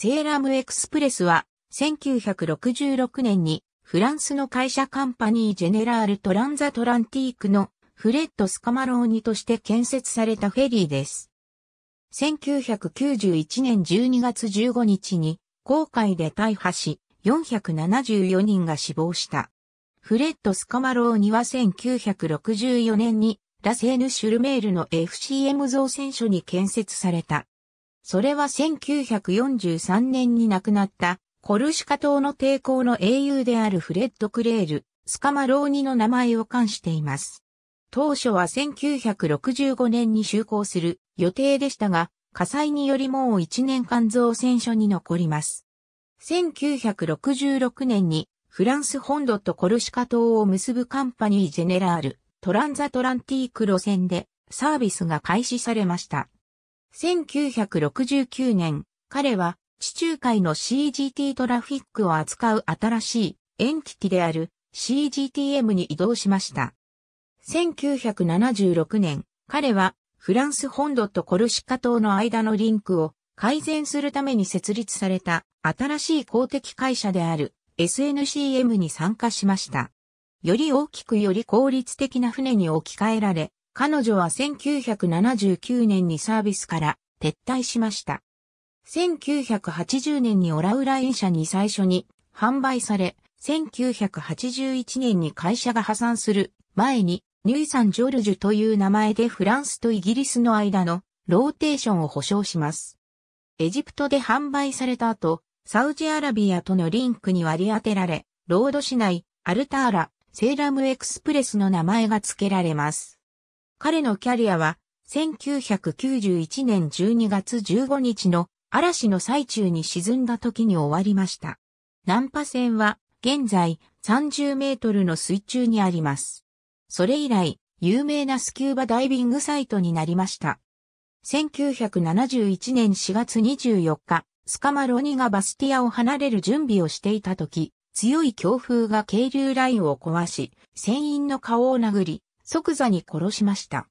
セーラムエクスプレスは、1966年にフランスの会社カンパニージェネラールトランザトランティークのフレッド・スカマローニとして建設されたフェリーです。1991年12月15日に航海で大破し、474人が死亡した。フレッド・スカマローニは1964年にラセーヌ・シュルメールの FCM 造船所に建設されたそれは1943年に亡くなったコルシカ島の抵抗の英雄であるフレッド・クレール、スカマローニの名前を冠しています。当初は1965年に就航する予定でしたが、火災によりもう1年間造船所に残ります。1966年にフランス本土とコルシカ島を結ぶカンパニージェネラール、トランザトランティーク路線でサービスが開始されました。1969年、彼は地中海の CGT トラフィックを扱う新しいエンティティである CGTM に移動しました。1976年、彼はフランス本土とコルシカ島の間のリンクを改善するために設立された新しい公的会社である SNCM に参加しました。より大きくより効率的な船に置き換えられ、彼女は1979年にサービスから撤退しました。1980年にオラウライン社に最初に販売され、1981年に会社が破産する前に、ニュイサン・ジョルジュという名前でフランスとイギリスの間のローテーションを保証します。エジプトで販売された後、サウジアラビアとのリンクに割り当てられ、ロード市内、アルターラ、セーラムエクスプレスの名前が付けられます。彼のキャリアは、1991年12月15日の嵐の最中に沈んだ時に終わりました。難波船は現在30メートルの水中にあります。それ以来、有名なスキューバダイビングサイトになりました。1971年4月24日、スカマロニがバスティアを離れる準備をしていた時、強い強風が渓流ラインを壊し、船員の顔を殴り、即座に殺しました。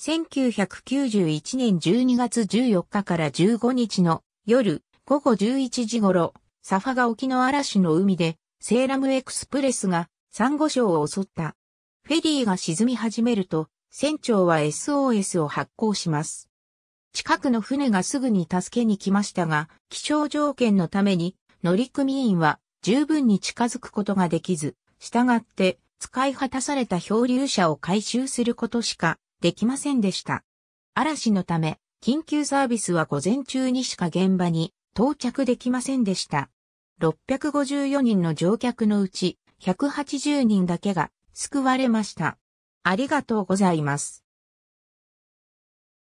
1991年12月14日から15日の夜午後11時頃、サファが沖の嵐の海でセーラムエクスプレスが珊瑚礁を襲った。フェリーが沈み始めると、船長は SOS を発行します。近くの船がすぐに助けに来ましたが、気象条件のために乗組員は十分に近づくことができず、従って使い果たされた漂流車を回収することしかできませんでした。嵐のため、緊急サービスは午前中にしか現場に到着できませんでした。654人の乗客のうち180人だけが救われました。ありがとうございます。